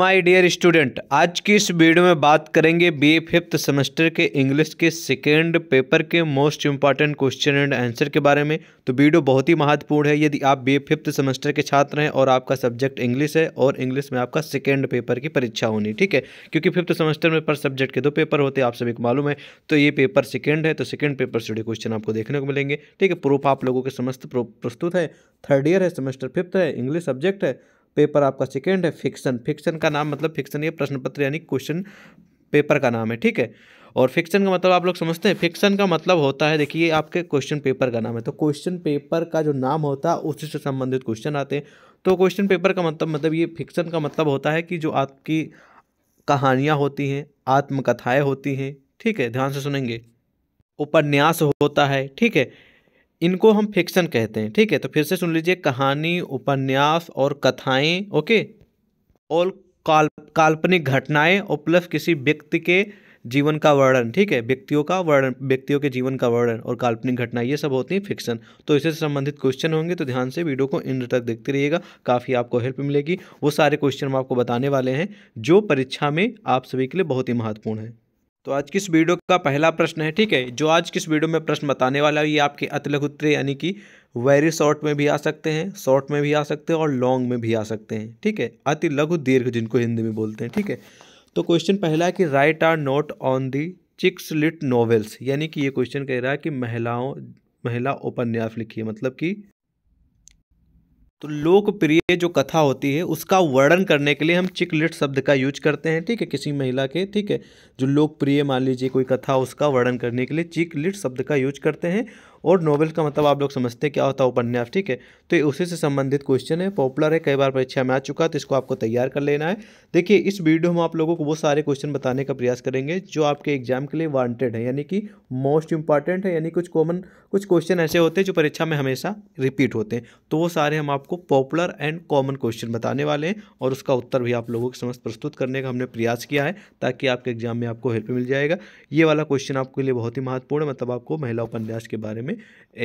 my dear student आज की इस वीडियो में बात करेंगे ए फिफ्थ सेमेस्टर के इंग्लिश के सेकेंड पेपर के most important question and answer के बारे में तो वीडियो बहुत ही महत्वपूर्ण है यदि आप बीए फिफ्थ सेमेस्टर के छात्र हैं और आपका सब्जेक्ट इंग्लिश है और इंग्लिश में आपका सेकेंड पेपर की परीक्षा होनी ठीक है क्योंकि फिफ्थ सेमेस्टर में पर सब्जेक्ट के दो पेपर होते हैं आप सभी को मालूम है तो ये पेपर सेकेंड है तो सेकेंड पेपर से जुड़े क्वेश्चन आपको देखने को मिलेंगे ठीक है प्रूफ आप लोगों के समस्त प्रस्तुत है थर्ड ईयर है सेमेस्टर फिफ्थ है इंग्लिश सब्जेक्ट है पेपर आपका सेकेंड है फिक्सन फिक्सन का नाम मतलब फिक्सन ये प्रश्न पत्र यानी क्वेश्चन पेपर का नाम है ठीक है और फिक्शन का मतलब आप लोग समझते हैं फिक्शन का मतलब होता है देखिए आपके क्वेश्चन पेपर का नाम है तो क्वेश्चन पेपर का जो नाम होता है उसी से संबंधित क्वेश्चन आते हैं तो क्वेश्चन पेपर का मतलब मतलब ये फिक्शन का मतलब होता है कि जो आपकी कहानियाँ होती हैं आत्मकथाएँ होती हैं ठीक है ध्यान से सुनेंगे उपन्यास होता है ठीक है इनको हम फिक्शन कहते हैं ठीक है तो फिर से सुन लीजिए कहानी उपन्यास और कथाएं ओके और काल काल्पनिक घटनाएं और प्लस किसी व्यक्ति के जीवन का वर्णन ठीक है व्यक्तियों का वर्णन व्यक्तियों के जीवन का वर्णन और काल्पनिक घटना ये सब होती हैं फिक्शन तो इससे संबंधित क्वेश्चन होंगे तो ध्यान से वीडियो को इन तक देखते रहिएगा काफ़ी आपको हेल्प मिलेगी वो सारे क्वेश्चन हम आपको बताने वाले हैं जो परीक्षा में आप सभी के लिए बहुत ही महत्वपूर्ण है तो आज किस वीडियो का पहला प्रश्न है ठीक है जो आज किस वीडियो में प्रश्न बताने वाला है ये आपके अतलग उत्तरे यानी कि वेरी शॉर्ट में भी आ सकते हैं शॉर्ट में भी आ सकते हैं और लॉन्ग में भी आ सकते हैं ठीक है अति लघु दीर्घ जिनको हिंदी में बोलते हैं ठीक है तो क्वेश्चन पहला है कि write a note on the chick lit novels यानी कि ये क्वेश्चन कह रहा है कि महिलाओं महिला उपन्यास लिखिए मतलब कि तो लोकप्रिय जो कथा होती है उसका वर्णन करने के लिए हम चिकलिट शब्द का यूज करते हैं ठीक है किसी महिला के ठीक है जो लोकप्रिय मान लीजिए कोई कथा उसका वर्णन करने के लिए चिकलिट शब्द का यूज करते हैं और नॉवेल का मतलब आप लोग समझते हैं क्या होता है उपन्यास ठीक है तो उसी से संबंधित क्वेश्चन है पॉपुलर है कई बार परीक्षा में आ चुका है तो इसको आपको तैयार कर लेना है देखिए इस वीडियो में आप लोगों को वो सारे क्वेश्चन बताने का प्रयास करेंगे जो आपके एग्जाम के लिए वांटेड है यानी कि मोस्ट इंपॉर्टेंट है यानी कुछ कॉमन कुछ क्वेश्चन ऐसे होते हैं जो परीक्षा में हमेशा रिपीट होते हैं तो वो सारे हम आपको पॉपुलर एंड कॉमन क्वेश्चन बताने वाले हैं और उसका उत्तर भी आप लोगों के समझ प्रस्तुत करने का हमने प्रयास किया है ताकि आपके एग्जाम में आपको हेल्प मिल जाएगा ये वाला क्वेश्चन आपके लिए बहुत ही महत्वपूर्ण है मतलब आपको महिला उपन्यास के बारे में में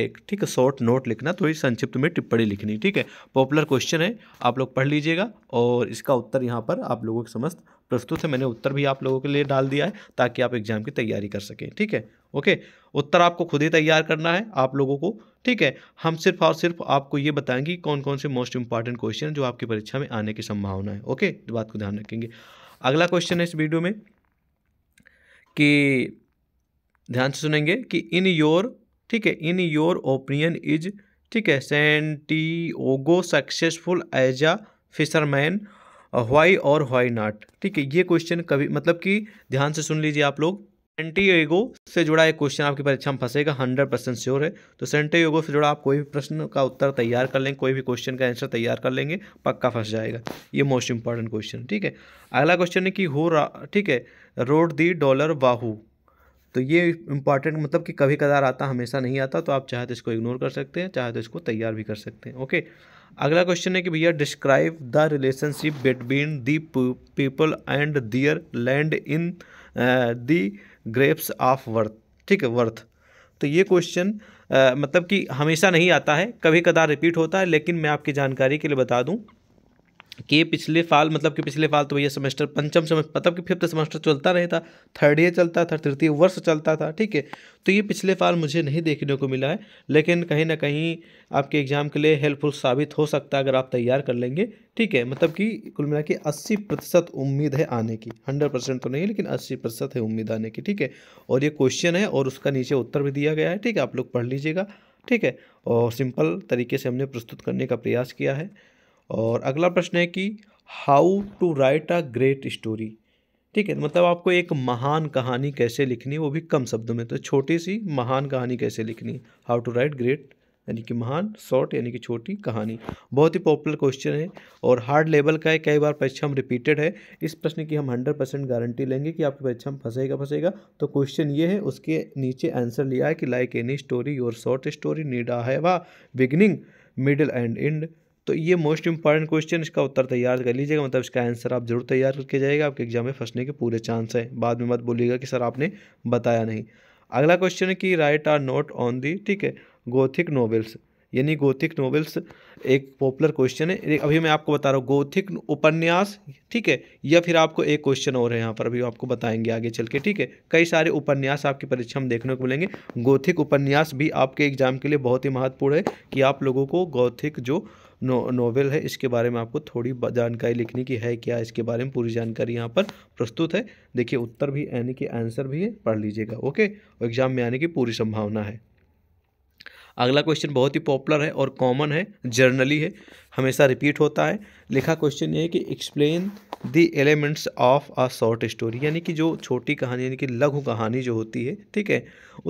एक ठीक है शॉर्ट नोट लिखना थोड़ी तो संक्षिप्त में टिप्पणी लिखनी ठीक है पॉपुलर क्वेश्चन है आप लोग पढ़ लीजिएगा और इसका उत्तर यहाँ पर आप लोगों के समस्त प्रस्तुत है मैंने उत्तर भी आप लोगों के लिए डाल दिया है ताकि आप एग्जाम की तैयारी कर सकें ठीक है ओके उत्तर आपको खुद ही तैयार करना है आप लोगों को ठीक है हम सिर्फ और सिर्फ आपको ये बताएंगे कौन कौन से मोस्ट इंपॉर्टेंट क्वेश्चन जो आपकी परीक्षा में आने की संभावना है ओके इस बात को ध्यान रखेंगे अगला क्वेश्चन है इस वीडियो में कि ध्यान से सुनेंगे कि इन योर ठीक है इन योर ओपिनियन इज ठीक है Santiago successful as a fisherman why और वाई नॉट ठीक है ये क्वेश्चन कभी मतलब कि ध्यान से सुन लीजिए आप लोग सेंटीओगो से जुड़ा एक क्वेश्चन आपकी परीक्षा में फंसेगा हंड्रेड परसेंट श्योर है तो सेंटीओगो से जुड़ा आप कोई भी प्रश्न का उत्तर तैयार कर लेंगे कोई भी क्वेश्चन का आंसर तैयार कर लेंगे पक्का फंस जाएगा ये मोस्ट इंपॉर्टेंट क्वेश्चन ठीक है अगला क्वेश्चन है कि हो ठीक है रोड दी डॉलर बाहू तो ये इंपॉर्टेंट मतलब कि कभी कदार आता हमेशा नहीं आता तो आप चाहे तो इसको इग्नोर कर सकते हैं चाहे तो इसको तैयार भी कर सकते हैं ओके अगला क्वेश्चन है कि भैया describe the relationship between the people and their land in the grapes of wrath ठीक है वर्थ तो ये क्वेश्चन uh, मतलब कि हमेशा नहीं आता है कभी कदार रिपीट होता है लेकिन मैं आपकी जानकारी के लिए बता दूं कि पिछले फाल मतलब कि पिछले फाल तो भैया सेमेस्टर पंचम सेमेस्टर मतलब कि फिफ्थ सेमेस्टर चलता नहीं था थर्ड ईयर चलता था तृतीय वर्ष चलता था ठीक है तो ये पिछले फाल मुझे नहीं देखने को मिला है लेकिन कहीं ना कहीं आपके एग्ज़ाम के लिए हेल्पफुल साबित हो सकता है अगर आप तैयार कर लेंगे ठीक है मतलब कि कुल मिला के अस्सी प्रतिशत उम्मीद है आने की हंड्रेड परसेंट तो नहीं लेकिन अस्सी प्रतिशत है उम्मीद आने की ठीक है और ये क्वेश्चन है और उसका नीचे उत्तर भी दिया गया है ठीक है आप लोग पढ़ लीजिएगा ठीक है और सिंपल तरीके से हमने प्रस्तुत करने का प्रयास किया है और अगला प्रश्न है कि how to write a great story ठीक है मतलब आपको एक महान कहानी कैसे लिखनी वो भी कम शब्दों में तो छोटी सी महान कहानी कैसे लिखनी हाउ टू राइट ग्रेट यानी कि महान शॉर्ट यानी कि छोटी कहानी बहुत ही पॉपुलर क्वेश्चन है और हार्ड लेवल का है कई बार परीक्षा हम रिपीटेड है इस प्रश्न की हम हंड्रेड परसेंट गारंटी लेंगे कि आपकी परीक्षा में फंसेगा फंसेगा तो क्वेश्चन ये है उसके नीचे आंसर लिया है कि like any story your short story need uh a beginning middle and and तो ये मोस्ट इंपॉर्टेंट क्वेश्चन इसका उत्तर तैयार कर लीजिएगा मतलब इसका आंसर आप जरूर तैयार करके जाएगा आपके एग्जाम में फंसने के पूरे चांस हैं बाद में मत बोलिएगा कि सर आपने बताया नहीं अगला क्वेश्चन है कि write a note on the ठीक है गोथिक नॉवेल्स यानी गोथिक नॉवेल्स एक पॉपुलर क्वेश्चन है अभी मैं आपको बता रहा हूँ गोथिक उपन्यास ठीक है या फिर आपको एक क्वेश्चन और है यहाँ पर अभी आपको बताएंगे आगे चल के ठीक है कई सारे उपन्यास आपकी परीक्षा में देखने को मिलेंगे गोथिक उपन्यास भी आपके एग्जाम के लिए बहुत ही महत्वपूर्ण है कि आप लोगों को गौथिक जो नो, नोवेल है इसके बारे में आपको थोड़ी जानकारी लिखने की है क्या इसके बारे में पूरी जानकारी यहाँ पर प्रस्तुत है देखिए उत्तर भी यानी कि आंसर भी है पढ़ लीजिएगा ओके और एग्जाम में आने की पूरी संभावना है अगला क्वेश्चन बहुत ही पॉपुलर है और कॉमन है जर्नली है हमेशा रिपीट होता है लिखा क्वेश्चन ये है कि explain the elements of a short story यानी कि जो छोटी कहानी यानी कि लघु कहानी जो होती है ठीक है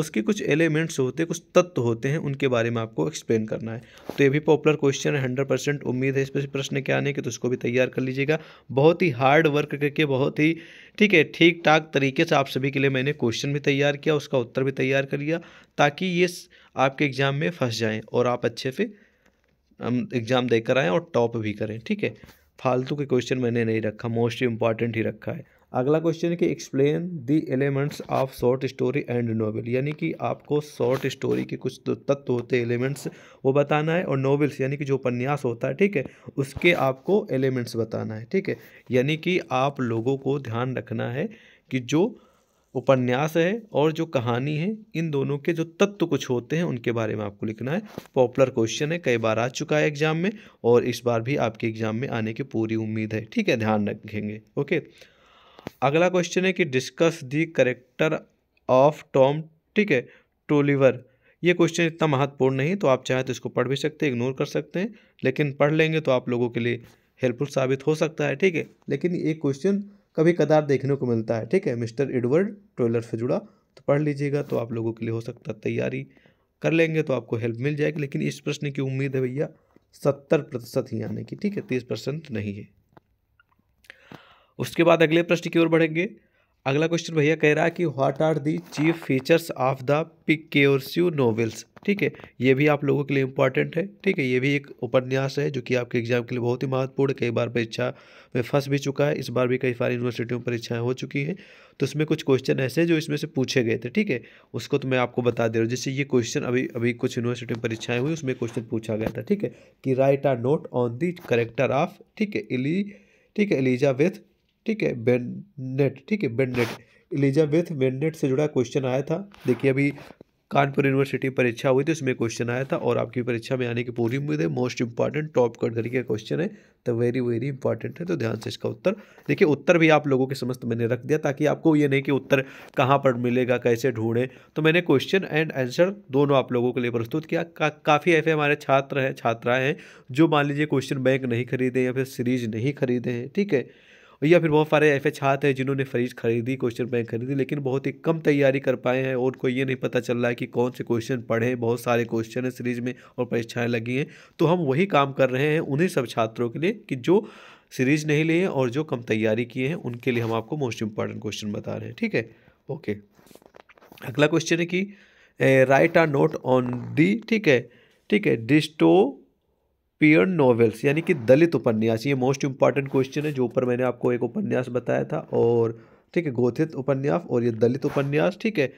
उसके कुछ एलिमेंट्स होते हैं कुछ तत्व होते हैं उनके बारे में आपको एक्सप्लेन करना है तो ये भी पॉपुलर क्वेश्चन है हंड्रेड परसेंट उम्मीद है इस पर प्रश्न के आने की तो उसको भी तैयार कर लीजिएगा बहुत ही हार्ड वर्क करके बहुत ही ठीक है ठीक ठाक तरीके से आप सभी के लिए मैंने क्वेश्चन भी तैयार किया उसका उत्तर भी तैयार कर लिया ताकि ये आपके एग्ज़ाम में फंस जाएँ और आप अच्छे से एग्ज़ाम देकर आएँ और टॉप भी करें ठीक है फालतू के क्वेश्चन मैंने नहीं रखा मोस्ट इंपॉर्टेंट ही रखा है अगला क्वेश्चन है कि explain the elements of short story and novel यानी कि आपको शॉर्ट स्टोरी के कुछ तो तत्व होते हैं एलिमेंट्स वो बताना है और नोवेल्स यानी कि जो उपन्यास होता है ठीक है उसके आपको एलिमेंट्स बताना है ठीक है यानी कि आप लोगों को ध्यान रखना है कि जो उपन्यास है और जो कहानी है इन दोनों के जो तत्व कुछ होते हैं उनके बारे में आपको लिखना है पॉपुलर क्वेश्चन है कई बार आ चुका है एग्जाम में और इस बार भी आपके एग्जाम में आने की पूरी उम्मीद है ठीक है ध्यान रखेंगे ओके अगला क्वेश्चन है कि discuss the character of Tom ठीक है टोलीवर ये क्वेश्चन इतना महत्वपूर्ण नहीं तो आप चाहें तो इसको पढ़ भी सकते हैं इग्नोर कर सकते हैं लेकिन पढ़ लेंगे तो आप लोगों के लिए हेल्पफुल साबित हो सकता है ठीक है लेकिन ये क्वेश्चन कभी कदार देखने को मिलता है ठीक है मिस्टर एडवर्ड ट्रेलर से जुड़ा तो पढ़ लीजिएगा तो आप लोगों के लिए हो सकता है तैयारी कर लेंगे तो आपको हेल्प मिल जाएगी लेकिन इस प्रश्न की उम्मीद है भैया सत्तर प्रतिशत ही आने की ठीक है तीस परसेंट नहीं है उसके बाद अगले प्रश्न की ओर बढ़ेंगे अगला क्वेश्चन भैया कह रहा है कि what are the chief features of the picaresque novels ठीक है ये भी आप लोगों के लिए इंपॉर्टेंट है ठीक है ये भी एक उपन्यास है जो कि आपके एग्जाम के लिए बहुत ही महत्वपूर्ण कई बार परीक्षा में फंस भी चुका है इस बार भी कई सारी यूनिवर्सिटियों में परीक्षाएं हो चुकी हैं तो उसमें कुछ क्वेश्चन ऐसे हैं जो इसमें से पूछे गए थे ठीक है उसको तो मैं आपको बता दे रहा हूँ जैसे ये क्वेश्चन अभी अभी कुछ यूनिवर्सिटी में परीक्षाएं हुई उसमें क्वेश्चन पूछा गया था ठीक है कि write a note on the character of ठीक है इली ठीक है एलिजाबेथ ठीक है बेनेट ठीक है बेनेट एलिजाबेथ बेन्नेट से जुड़ा क्वेश्चन आया था देखिए अभी कानपुर यूनिवर्सिटी परीक्षा हुई थी उसमें क्वेश्चन आया था और आपकी परीक्षा में आने की पूरी उम्मीद है मोस्ट इंपॉर्टेंट टॉप कैटेगरी का क्वेश्चन है तो वेरी वेरी इंपॉर्टेंट है तो ध्यान से इसका उत्तर देखिए उत्तर भी आप लोगों के समस्त मैंने रख दिया ताकि आपको ये नहीं कि उत्तर कहाँ पर मिलेगा कैसे ढूंढें तो मैंने क्वेश्चन एंड आंसर दोनों आप लोगों के लिए प्रस्तुत किया का, काफ़ी ऐसे हमारे छात्र हैं छात्राएँ हैं जो मान लीजिए क्वेश्चन बैंक नहीं खरीदे या फिर सीरीज नहीं खरीदे हैं ठीक है या फिर बहुत सारे ऐसे छात्र हैं जिन्होंने फ्रीज खरीदी क्वेश्चन बैंक खरीदी लेकिन बहुत ही कम तैयारी कर पाए हैं और उनको ये नहीं पता चल रहा है कि कौन से क्वेश्चन पढ़े बहुत सारे क्वेश्चन हैं सीरीज में और परीक्षाएँ लगी हैं तो हम वही काम कर रहे हैं उन्हीं सब छात्रों के लिए कि जो सीरीज नहीं लिए और जो कम तैयारी किए हैं उनके लिए हम आपको मोस्ट इंपॉर्टेंट क्वेश्चन बता रहे हैं ठीक है ओके अगला क्वेश्चन है कि write a note on the ठीक है ठीक है डिस्टो पियर नॉवेल्स यानी कि दलित उपन्यास ये मोस्ट इंपॉर्टेंट क्वेश्चन है जो ऊपर मैंने आपको एक उपन्यास बताया था और ठीक है गोथित उपन्यास और ये दलित उपन्यास ठीक है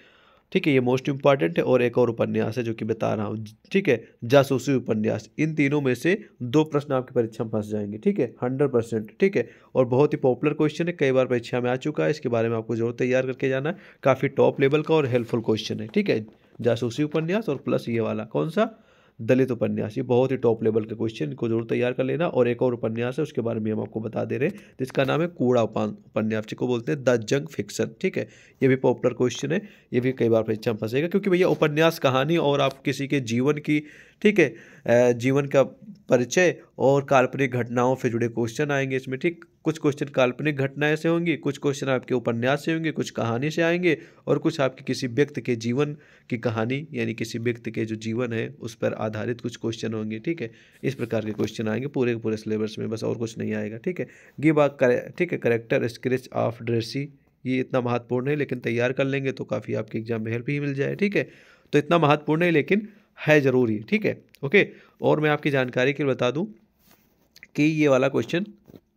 ठीक है ये मोस्ट इंपॉर्टेंट है और एक और उपन्यास है जो कि बता रहा हूँ ठीक है जासूसी उपन्यास इन तीनों में से दो प्रश्न आपकी परीक्षा में फंस जाएंगे ठीक है हंड्रेड परसेंट ठीक है और बहुत ही पॉपुलर क्वेश्चन है कई बार परीक्षा में आ चुका है इसके बारे में आपको जरूर तैयार करके जाना है काफ़ी टॉप लेवल का और हेल्पफुल क्वेश्चन है ठीक है जासूसी उपन्यास और प्लस ये वाला कौन सा दलित उपन्यास ये बहुत ही टॉप लेवल के क्वेश्चन इनको जरूर तैयार कर लेना और एक और उपन्यास है उसके बारे में हम आपको बता दे रहे हैं जिसका नाम है कूड़ा उपन्यास जिसको बोलते हैं द जंग फिक्सन ठीक है ये भी पॉपुलर क्वेश्चन है ये भी कई बार परीक्षा फंसेगा क्योंकि भैया उपन्यास कहानी और आप किसी के जीवन की ठीक है जीवन का परिचय और काल्पनिक घटनाओं से जुड़े क्वेश्चन आएंगे इसमें ठीक कुछ क्वेश्चन काल्पनिक घटनाएं से होंगी कुछ क्वेश्चन आपके उपन्यास से होंगे कुछ कहानी से आएंगे और कुछ आपके किसी व्यक्ति के जीवन की कहानी यानी किसी व्यक्ति के जो जीवन है उस पर आधारित कुछ क्वेश्चन होंगे ठीक है इस प्रकार के क्वेश्चन आएंगे पूरे के पूरे सिलेबस में बस और कुछ नहीं आएगा ठीक है गिव आ ठीक है करेक्टर स्क्रिच ऑफ ड्रेसी ये इतना महत्वपूर्ण है लेकिन तैयार कर लेंगे तो काफ़ी आपके एग्जाम में हेल्प ही मिल जाए ठीक है तो इतना महत्वपूर्ण है लेकिन है ज़रूरी ठीक है ओके और मैं आपकी जानकारी के लिए बता दूँ कि ये वाला क्वेश्चन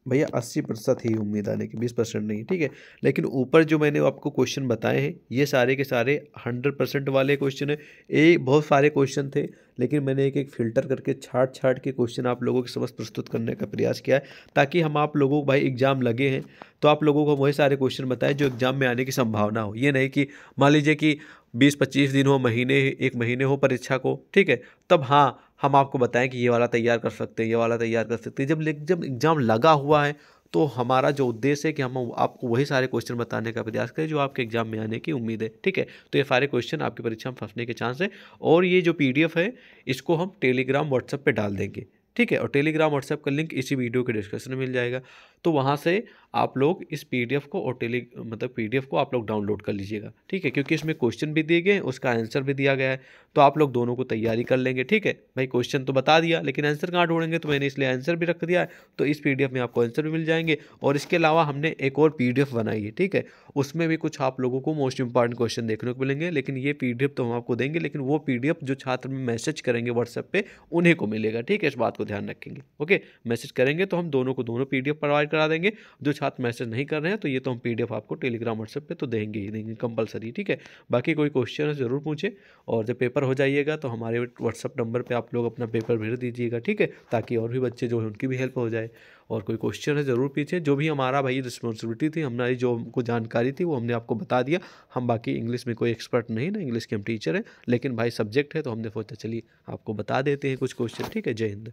भैया अस्सी प्रतिशत ही उम्मीद आने की बीस परसेंट नहीं ठीक है लेकिन ऊपर जो मैंने आपको क्वेश्चन बताए हैं ये सारे के सारे हंड्रेड परसेंट वाले क्वेश्चन हैं ये बहुत सारे क्वेश्चन थे लेकिन मैंने एक एक फिल्टर करके छाट छाट के क्वेश्चन आप लोगों के समझ प्रस्तुत करने का प्रयास किया है ताकि हम आप लोगों को भाई एग्जाम लगे हैं तो आप लोगों को वही सारे क्वेश्चन बताएं जो एग्जाम में आने की संभावना हो ये नहीं कि मान लीजिए कि बीस पच्चीस दिन हो महीने एक महीने हो परीक्षा को ठीक है तब हाँ हम आपको बताएं कि ये वाला तैयार कर सकते हैं ये वाला तैयार कर सकते हैं जब जब एग्ज़ाम लगा हुआ है तो हमारा जो उद्देश्य है कि हम आपको वही सारे क्वेश्चन बताने का प्रयास करें जो आपके एग्जाम में आने की उम्मीद है ठीक है तो ये सारे क्वेश्चन आपकी परीक्षा में फंसने के चांस है और ये जो पी है इसको हम टेलीग्राम व्हाट्सएप पर डाल देंगे ठीक है और टेलीग्राम व्हाट्सएप का लिंक इसी वीडियो के डिस्क्रिप्शन में मिल जाएगा तो वहाँ से आप लोग इस पीडीएफ को और टेली मतलब पीडीएफ को आप लोग डाउनलोड कर लीजिएगा ठीक है क्योंकि इसमें क्वेश्चन भी दिए गए उसका आंसर भी दिया गया है तो आप लोग दोनों को तैयारी कर लेंगे ठीक है भाई क्वेश्चन तो बता दिया लेकिन आंसर कहाँ ढूंढेंगे तो मैंने इसलिए आंसर भी रख दिया है तो इस पी में आपको आंसर भी मिल जाएंगे और इसके अलावा हमने एक और पी बनाई है ठीक है उसमें भी कुछ आप लोगों को मोस्ट इंपॉर्टेंट क्वेश्चन देखने को मिलेंगे लेकिन ये पी तो हम आपको देंगे लेकिन वो पी जो छात्र में मैसेज करेंगे व्हाट्सएप पर उन्हें को मिलेगा ठीक है इस बात को ध्यान रखेंगे ओके मैसेज करेंगे तो हम दोनों को दोनों पी प्रोवाइड करा देंगे जो साथ मैसेज नहीं कर रहे हैं तो ये तो हम पीडीएफ आपको टेलीग्राम व्हाट्सएप पे तो देंगे ही देंगे कंपलसरी ठीक है बाकी कोई क्वेश्चन है ज़रूर पूछें और जब पेपर हो जाइएगा तो हमारे व्हाट्सअप नंबर पर आप लोग अपना पेपर भेज दीजिएगा ठीक है ताकि और भी बच्चे जो है उनकी भी हेल्प हो जाए और कोई क्वेश्चन है ज़रूर पीछे जो भी हमारा भाई रिस्पॉन्सिबिलिटी थी हमारी जो हमको जानकारी थी वो हमने आपको बता दिया हम बाकी इंग्लिश में कोई एक्सपर्ट नहीं ना इंग्लिश के हम टीचर हैं लेकिन भाई सब्जेक्ट है तो हमने सोचा चलिए आपको बता देते हैं कुछ क्वेश्चन ठीक है जय हिंद